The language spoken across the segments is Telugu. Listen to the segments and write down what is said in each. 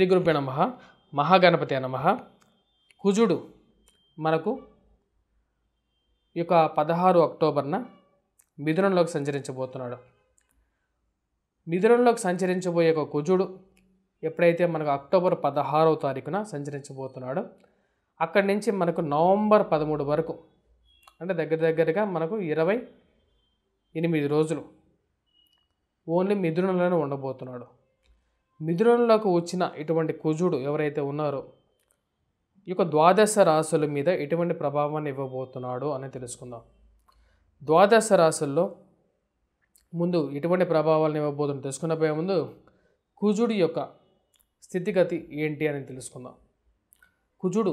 శ్రీ గురుపే నమ మహాగణపతి నమ కుజుడు మనకు ఈ యొక్క పదహారు అక్టోబర్న మిథునంలోకి సంచరించబోతున్నాడు మిథునంలోకి సంచరించబోయే ఒక కుజుడు ఎప్పుడైతే మనకు అక్టోబర్ పదహారవ తారీఖున సంచరించబోతున్నాడో అక్కడి నుంచి మనకు నవంబర్ పదమూడు వరకు అంటే దగ్గర దగ్గరగా మనకు ఇరవై ఎనిమిది రోజులు ఓన్లీ మిథునంలోనే ఉండబోతున్నాడు మిథునంలోకి వచ్చిన ఇటువంటి కుజుడు ఎవరైతే ఉన్నారో ఈ యొక్క ద్వాదశ రాశుల మీద ఎటువంటి ప్రభావాన్ని ఇవ్వబోతున్నాడు అని తెలుసుకుందాం ద్వాదశ రాశుల్లో ముందు ఎటువంటి ప్రభావాలను ఇవ్వబోతున్నా తెలుసుకున్నపోయే ముందు కుజుడి యొక్క స్థితిగతి ఏంటి అని తెలుసుకుందాం కుజుడు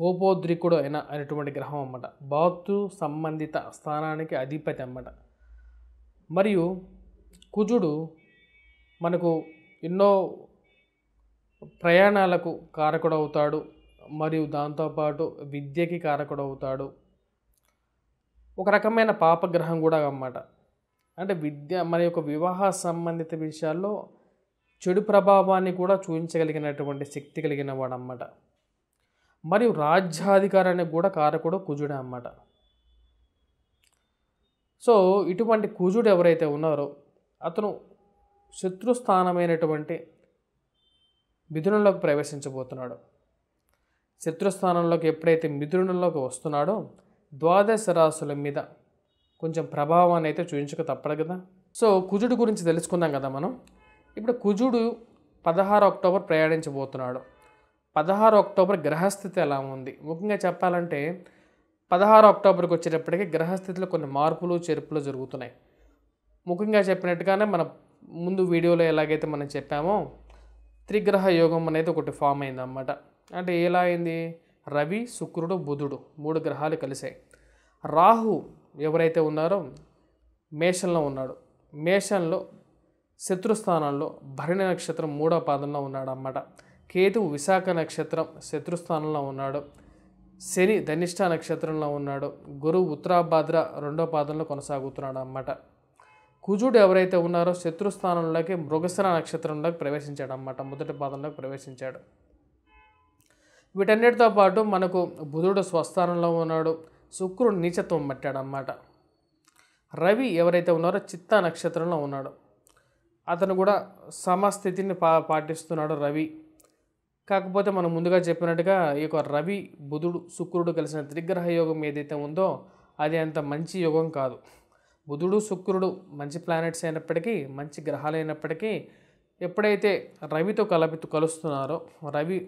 కోపోద్రికుడు అయిన అనేటువంటి గ్రహం అన్నమాట భాతృ సంబంధిత స్థానానికి అధిపతి అన్నమాట మరియు కుజుడు మనకు ఎన్నో ప్రయాణాలకు కారకుడవుతాడు మరియు దాంతోపాటు విద్యకి కారకుడవుతాడు ఒక రకమైన పాపగ్రహం కూడా అన్నమాట అంటే విద్య మన యొక్క వివాహ సంబంధిత విషయాల్లో చెడు ప్రభావాన్ని కూడా చూపించగలిగినటువంటి శక్తి కలిగిన వాడు అన్నమాట మరియు రాజ్యాధికారానికి కూడా కారకుడు కుజుడే అన్నమాట సో ఇటువంటి కుజుడు ఎవరైతే ఉన్నారో అతను శత్రుస్థానమైనటువంటి మిథునంలోకి ప్రవేశించబోతున్నాడు శత్రుస్థానంలోకి ఎప్పుడైతే మిథునంలోకి వస్తున్నాడో ద్వాదశ రాసుల మీద కొంచెం ప్రభావాన్ని అయితే చూపించక తప్పదు కదా సో కుజుడు గురించి తెలుసుకుందాం కదా మనం ఇప్పుడు కుజుడు పదహారు అక్టోబర్ ప్రయాణించబోతున్నాడు పదహారు అక్టోబర్ గ్రహస్థితి ఎలా ఉంది ముఖ్యంగా చెప్పాలంటే పదహారు అక్టోబర్కి వచ్చేటప్పటికీ గ్రహస్థితిలో కొన్ని మార్పులు చేర్పులు జరుగుతున్నాయి ముఖ్యంగా చెప్పినట్టుగానే మన ముందు వీడియోలో ఎలాగైతే మనం చెప్పామో త్రిగ్రహ యోగం అనేది ఒకటి ఫామ్ అయిందన్నమాట అంటే ఎలా అయింది రవి శుక్రుడు బుధుడు మూడు గ్రహాలు కలిశాయి రాహు ఎవరైతే ఉన్నారో మేషంలో ఉన్నాడు మేషంలో శత్రుస్థానంలో భరణి నక్షత్రం మూడో పాదంలో ఉన్నాడు అన్నమాట కేతువు విశాఖ నక్షత్రం శత్రుస్థానంలో ఉన్నాడు శని ధనిష్ట నక్షత్రంలో ఉన్నాడు గురువు ఉత్తరాభాద్ర రెండో పాదంలో కొనసాగుతున్నాడు అన్నమాట కుజుడు ఎవరైతే ఉన్నారో శత్రు స్థానంలోకి మృగశిర నక్షత్రంలోకి ప్రవేశించాడు అన్నమాట మొదటి పాదంలోకి ప్రవేశించాడు వీటన్నిటితో పాటు మనకు బుధుడు స్వస్థానంలో ఉన్నాడు శుక్రుడు నీచత్వం పట్టాడన్నమాట రవి ఎవరైతే ఉన్నారో చిత్త నక్షత్రంలో ఉన్నాడు అతను కూడా సమస్థితిని పా పాటిస్తున్నాడు రవి కాకపోతే మనం ముందుగా చెప్పినట్టుగా ఈ యొక్క రవి బుధుడు శుక్రుడు కలిసిన త్రిగ్రహ యోగం ఏదైతే ఉందో అది అంత మంచి యోగం కాదు బుధుడు శుక్రుడు మంచి ప్లానెట్స్ అయినప్పటికీ మంచి గ్రహాలు అయినప్పటికీ ఎప్పుడైతే రవితో కలపి కలుస్తున్నారో రవి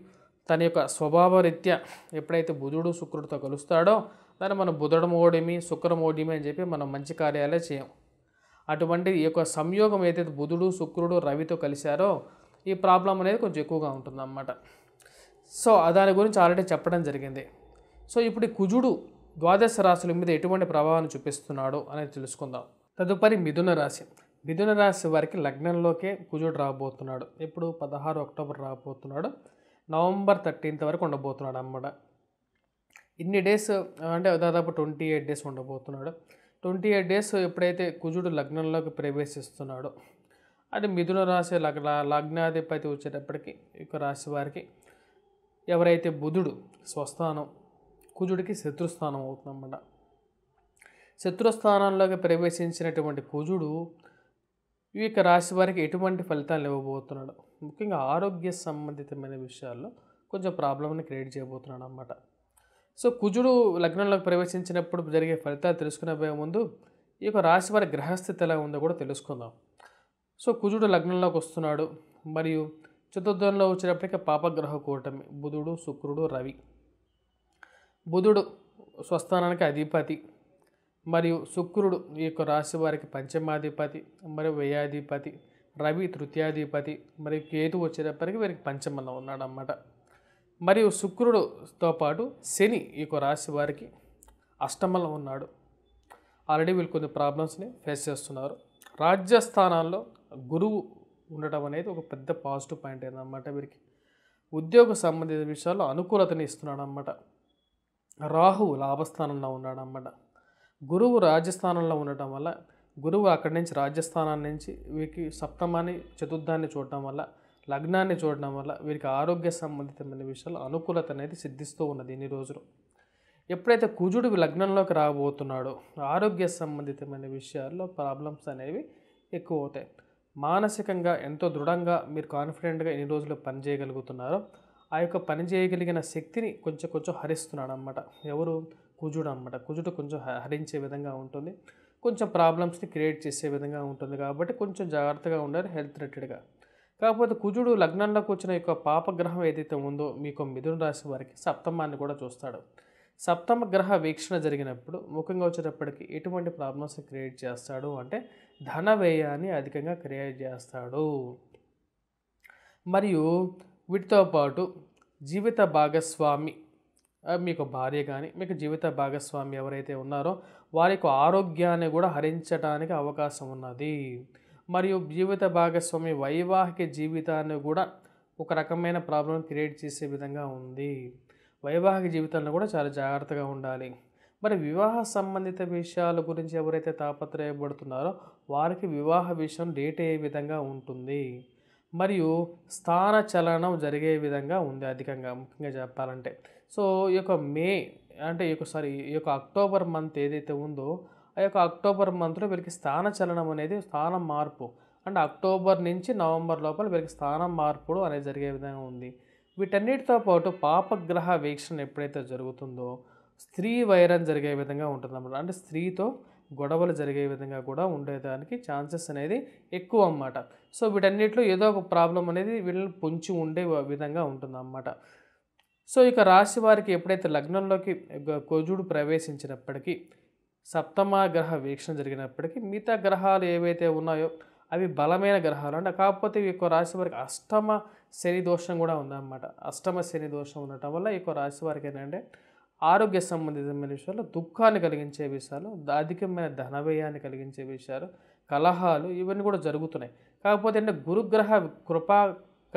తన యొక్క స్వభావరీత్యా ఎప్పుడైతే బుధుడు శుక్రుడితో కలుస్తాడో దాన్ని మనం శుక్రం ఓడిమి అని చెప్పి మనం మంచి కార్యాలే చేయం అటువంటి ఈ యొక్క సంయోగం ఏదైతే బుధుడు శుక్రుడు రవితో కలిశారో ఈ ప్రాబ్లం అనేది కొంచెం ఎక్కువగా ఉంటుందన్నమాట సో దాని గురించి ఆల్రెడీ చెప్పడం జరిగింది సో ఇప్పుడు కుజుడు ద్వాదశ రాశుల మీద ఎటువంటి ప్రభావాన్ని చూపిస్తున్నాడో అనేది తెలుసుకుందాం తదుపరి మిథున రాశి మిథున రాశి వారికి లగ్నంలోకే కుజుడు రాబోతున్నాడు ఇప్పుడు పదహారు అక్టోబర్ రాబోతున్నాడు నవంబర్ థర్టీన్త్ వరకు ఉండబోతున్నాడు అమ్మడ ఇన్ని డేస్ అంటే దాదాపు ట్వంటీ ఎయిట్ డేస్ ఉండబోతున్నాడు ట్వంటీ ఎయిట్ డేస్ ఎప్పుడైతే కుజుడు లగ్నంలోకి ప్రవేశిస్తున్నాడో అంటే మిథున రాశి లగ్న లగ్నాధిపతి వచ్చేటప్పటికి యొక్క రాశి వారికి ఎవరైతే బుధుడు స్వస్థానం కుజుడికి శత్రుస్థానం అవుతుందన్నమాట శత్రుస్థానంలోకి ప్రవేశించినటువంటి కుజుడు ఈ యొక్క రాశి వారికి ఎటువంటి ఫలితాలు ఇవ్వబోతున్నాడు ముఖ్యంగా ఆరోగ్య సంబంధితమైన విషయాల్లో కొంచెం ప్రాబ్లమ్ని క్రియేట్ చేయబోతున్నాడు అనమాట సో కుజుడు లగ్నంలోకి ప్రవేశించినప్పుడు జరిగే ఫలితాలు తెలుసుకునే ముందు ఈ యొక్క రాశి వారి గ్రహస్థితి ఎలా ఉందో కూడా తెలుసుకుందాం సో కుజుడు లగ్నంలోకి వస్తున్నాడు మరియు చతుర్థంలో వచ్చినప్పటికీ పాపగ్రహ కూటమి బుధుడు శుక్రుడు రవి బుధుడు స్వస్థానానికి అధిపతి మరియు శుక్రుడు ఈ యొక్క రాశి వారికి పంచమాధిపతి మరియు వ్యయాధిపతి రవి తృతీయాధిపతి మరియు కేతు వచ్చేటప్పటికి వీరికి పంచమంలో ఉన్నాడనమాట మరియు శుక్రుడుతో పాటు శని ఈ యొక్క రాశి వారికి అష్టమంలో ఉన్నాడు ఆల్రెడీ వీళ్ళు కొన్ని ప్రాబ్లమ్స్ని ఫేస్ చేస్తున్నారు రాజ్యస్థానాల్లో గురువు ఉండటం అనేది ఒక పెద్ద పాజిటివ్ పాయింట్ అన్నమాట వీరికి ఉద్యోగ సంబంధిత విషయాల్లో అనుకూలతని ఇస్తున్నాడు అన్నమాట రాహువు లాభస్థానంలో ఉన్నాడు అన్నమాట గురువు రాజస్థానంలో ఉండటం వల్ల గురువు అక్కడి నుంచి రాజస్థానాన్ని నుంచి వీరికి సప్తమాన్ని చతుర్థాన్ని చూడటం వల్ల లగ్నాన్ని చూడడం వల్ల వీరికి ఆరోగ్య సంబంధితమైన విషయాలు అనుకూలత అనేది సిద్ధిస్తూ ఉన్నది ఇన్ని రోజులు ఎప్పుడైతే కుజుడు లగ్నంలోకి రాబోతున్నాడో ఆరోగ్య సంబంధితమైన విషయాల్లో ప్రాబ్లమ్స్ అనేవి ఎక్కువ అవుతాయి మానసికంగా ఎంతో దృఢంగా మీరు కాన్ఫిడెంట్గా ఎన్ని రోజులు పనిచేయగలుగుతున్నారో ఆ యొక్క పని చేయగలిగిన శక్తిని కొంచెం కొంచెం హరిస్తున్నాడు అనమాట ఎవరు కుజుడు అనమాట కుజుడు కొంచెం హరించే విధంగా ఉంటుంది కొంచెం ప్రాబ్లమ్స్ని క్రియేట్ చేసే విధంగా ఉంటుంది కాబట్టి కొంచెం జాగ్రత్తగా ఉండాలి హెల్త్ రిలేటెడ్గా కాకపోతే కుజుడు లగ్నంలోకి వచ్చిన యొక్క పాపగ్రహం ఏదైతే ఉందో మీకు మిథున రాశి వారికి సప్తమాన్ని కూడా చూస్తాడు సప్తమ గ్రహ వీక్షణ జరిగినప్పుడు ముఖ్యంగా వచ్చేటప్పటికి ఎటువంటి ప్రాబ్లమ్స్ క్రియేట్ చేస్తాడు అంటే ధన వ్యయాన్ని అధికంగా క్రియేట్ చేస్తాడు మరియు వీటితో పాటు జీవిత భాగస్వామి మీకు భార్య కానీ మీకు జీవిత భాగస్వామి ఎవరైతే ఉన్నారో వారికి ఆరోగ్యాన్ని కూడా హరించడానికి అవకాశం ఉన్నది మరియు జీవిత భాగస్వామి వైవాహిక జీవితాన్ని కూడా ఒక రకమైన ప్రాబ్లం క్రియేట్ చేసే విధంగా ఉంది వైవాహిక జీవితంలో కూడా చాలా జాగ్రత్తగా ఉండాలి మరి వివాహ సంబంధిత విషయాల గురించి ఎవరైతే తాపత్రయపడుతున్నారో వారికి వివాహ విషయం డేట్ అయ్యే విధంగా ఉంటుంది మరియు స్థాన చలనం జరిగే విధంగా ఉంది అధికంగా ముఖ్యంగా చెప్పాలంటే సో ఈ యొక్క మే అంటే ఈ యొక్క సారీ ఈ యొక్క అక్టోబర్ మంత్ ఏదైతే ఉందో ఆ యొక్క అక్టోబర్ మంత్లో వీరికి స్థాన చలనం అనేది స్థానం మార్పు అంటే అక్టోబర్ నుంచి నవంబర్ లోపల వీరికి స్థానం మార్పుడు అనేది జరిగే విధంగా ఉంది వీటన్నిటితో పాటు పాపగ్రహ వీక్షణ ఎప్పుడైతే జరుగుతుందో స్త్రీ వైరం జరిగే విధంగా ఉంటుంది అన్నమాట అంటే స్త్రీతో గొడవలు జరిగే విధంగా కూడా ఉండేదానికి ఛాన్సెస్ అనేది ఎక్కువ అన్నమాట సో వీటన్నిటిలో ఏదో ఒక ప్రాబ్లం అనేది వీళ్ళని పొంచి ఉండే విధంగా ఉంటుందన్నమాట సో ఇక రాశి వారికి ఎప్పుడైతే లగ్నంలోకి కొజుడు ప్రవేశించినప్పటికీ సప్తమ గ్రహ వీక్షణ జరిగినప్పటికీ మిగతా గ్రహాలు ఏవైతే ఉన్నాయో అవి బలమైన గ్రహాలు అంటే కాకపోతే ఈ యొక్క రాశి వారికి అష్టమ శని దోషం కూడా ఉందన్నమాట అష్టమ శని దోషం ఉండటం వల్ల ఈ యొక్క రాశి వారికి ఏంటంటే ఆరోగ్య సంబంధితమైన విషయాలు దుఃఖాన్ని కలిగించే విషయాలు అధికమైన ధన వ్యయాన్ని కలిగించే విషయాలు కలహాలు ఇవన్నీ కూడా జరుగుతున్నాయి కాకపోతే అంటే గురుగ్రహ కృపా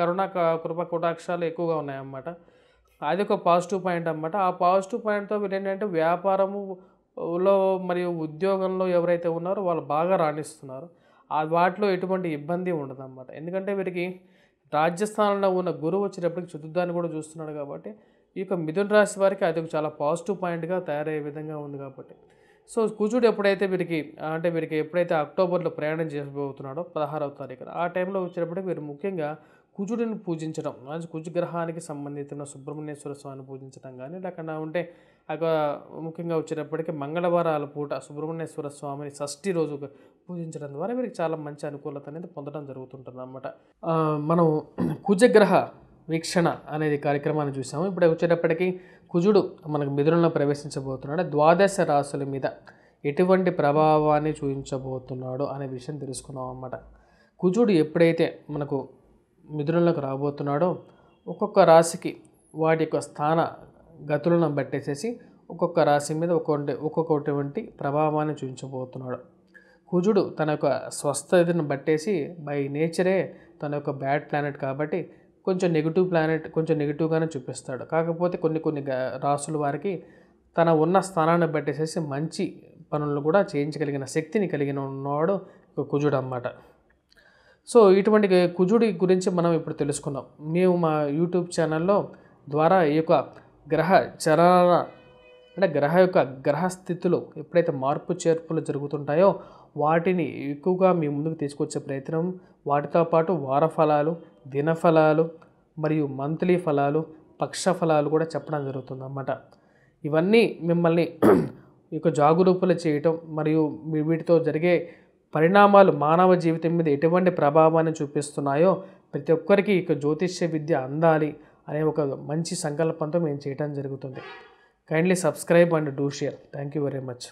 కరుణ కృప కటాక్షాలు ఎక్కువగా ఉన్నాయన్నమాట అది ఒక పాజిటివ్ పాయింట్ అనమాట ఆ పాజిటివ్ పాయింట్తో వీళ్ళు ఏంటంటే వ్యాపారములో మరియు ఉద్యోగంలో ఎవరైతే ఉన్నారో వాళ్ళు బాగా రాణిస్తున్నారు వాటిలో ఎటువంటి ఇబ్బంది ఉండదన్నమాట ఎందుకంటే వీరికి రాజ్యస్థానంలో ఉన్న గురువు వచ్చేటప్పటికి చతుర్థాన్ని కూడా చూస్తున్నాడు కాబట్టి ఈ యొక్క మిథున రాశి వారికి అది చాలా పాజిటివ్ పాయింట్గా తయారయ్యే విధంగా ఉంది కాబట్టి సో కుజుడు ఎప్పుడైతే వీరికి అంటే వీరికి ఎప్పుడైతే అక్టోబర్లో ప్రయాణం చేయబోతున్నాడో పదహారవ తారీఖు ఆ టైంలో వచ్చినప్పుడు మీరు ముఖ్యంగా కుజుడిని పూజించడం కుజు కుజగ్రహానికి సంబంధించిన సుబ్రహ్మణ్యేశ్వర స్వామిని పూజించడం కానీ లేకుండా ఉంటే అక్కడ ముఖ్యంగా వచ్చినప్పటికీ మంగళవారాల పూట సుబ్రహ్మణ్యేశ్వర స్వామిని షష్ఠి రోజు పూజించడం ద్వారా వీరికి చాలా మంచి అనుకూలత అనేది పొందడం జరుగుతుంటుంది అన్నమాట మనం కుజగ్రహ వీక్షణ అనేది కార్యక్రమాన్ని చూసాము ఇప్పుడు వచ్చేటప్పటికి కుజుడు మనకు మిథునంలో ప్రవేశించబోతున్నాడు ద్వాదశ రాశుల మీద ఎటువంటి ప్రభావాన్ని చూపించబోతున్నాడు అనే విషయం తెలుసుకున్నాం అన్నమాట కుజుడు ఎప్పుడైతే మనకు మిథునంలోకి రాబోతున్నాడో ఒక్కొక్క రాశికి వాటి యొక్క స్థాన గతులను బట్టేసేసి ఒక్కొక్క రాశి మీద ఒక్కొక్కటి ఒక్కొక్కటువంటి ప్రభావాన్ని చూపించబోతున్నాడు కుజుడు తన యొక్క స్వస్థతను బట్టేసి బై నేచరే తన యొక్క బ్యాడ్ ప్లానెట్ కాబట్టి కొంచెం నెగిటివ్ ప్లానెట్ కొంచెం నెగిటివ్గానే చూపిస్తాడు కాకపోతే కొన్ని కొన్ని రాసుల వారికి తన ఉన్న స్థానాన్ని పెట్టేసేసి మంచి పనులను కూడా చేయించగలిగిన శక్తిని కలిగిన ఉన్నవాడు కుజుడు అన్నమాట సో ఇటువంటి కుజుడి గురించి మనం ఇప్పుడు తెలుసుకున్నాం మేము మా యూట్యూబ్ ఛానల్లో ద్వారా ఈ యొక్క గ్రహ చరణ అంటే గ్రహ యొక్క గ్రహ స్థితులు ఎప్పుడైతే మార్పు చేర్పులు జరుగుతుంటాయో వాటిని ఎక్కువగా మీ ముందుకు తీసుకొచ్చే ప్రయత్నం వాటితో పాటు వార ఫలాలు దినఫలాలు మరియు మంత్లీ ఫలాలు పక్ష ఫలాలు కూడా చెప్పడం జరుగుతుంది అన్నమాట ఇవన్నీ మిమ్మల్ని ఇక జాగురూపులు చేయటం మరియు వీటితో జరిగే పరిణామాలు మానవ జీవితం మీద ఎటువంటి ప్రభావాన్ని చూపిస్తున్నాయో ప్రతి ఒక్కరికి ఇక జ్యోతిష్య విద్య అందాలి అనే ఒక మంచి సంకల్పంతో మేము చేయటం జరుగుతుంది kindly subscribe and do share thank you very much